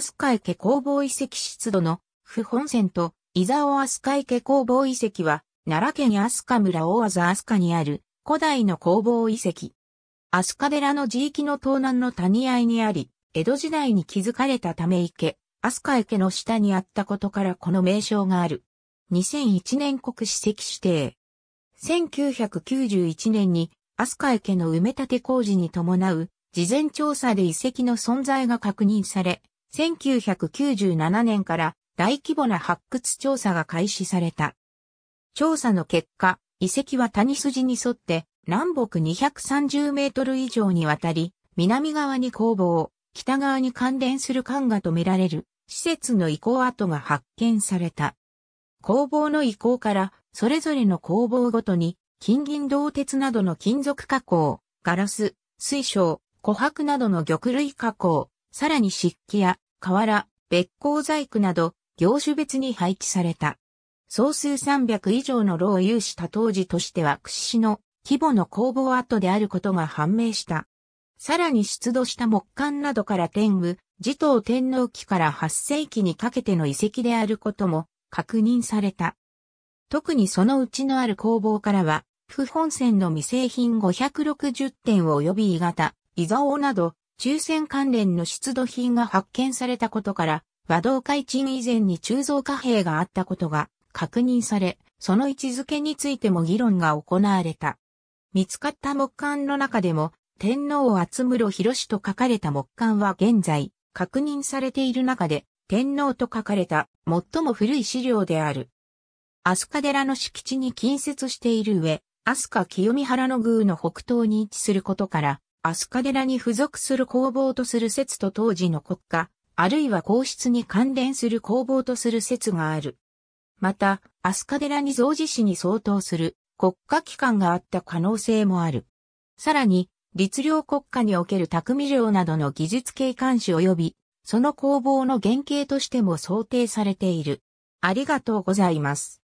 飛鳥池工房遺跡出土の府本線と伊沢飛鳥池工房遺跡は奈良県飛鳥村大和飛鳥にある古代の工房遺跡。飛鳥寺の地域の東南の谷合にあり、江戸時代に築かれたため池、飛鳥池の下にあったことからこの名称がある。2001年国史跡指定。1991年に飛鳥池の埋め立て工事に伴う事前調査で遺跡の存在が確認され、1997年から大規模な発掘調査が開始された。調査の結果、遺跡は谷筋に沿って南北230メートル以上にわたり、南側に工房、北側に関連する管がとみられる施設の遺構跡が発見された。工房の遺構から、それぞれの工房ごとに、金銀銅鉄などの金属加工、ガラス、水晶、琥珀などの玉類加工、さらに漆器や瓦、別光細工など業種別に配置された。総数300以上の炉を有した当時としては屈指の規模の工房跡であることが判明した。さらに出土した木管などから天武、持統天皇期から8世紀にかけての遺跡であることも確認された。特にそのうちのある工房からは、不本線の未製品560点及び鋳型、伊蔵など抽選関連の出土品が発見されたことから、和道会鎮以前に鋳造貨幣があったことが確認され、その位置づけについても議論が行われた。見つかった木簡の中でも、天皇厚室広と書かれた木簡は現在、確認されている中で、天皇と書かれた最も古い資料である。飛鳥寺の敷地に近接している上、飛鳥清見原の宮の北東に位置することから、アスカデラに付属する工房とする説と当時の国家、あるいは皇室に関連する工房とする説がある。また、アスカデラに増事市に相当する国家機関があった可能性もある。さらに、律令国家における匠領などの技術系監視及び、その工房の原型としても想定されている。ありがとうございます。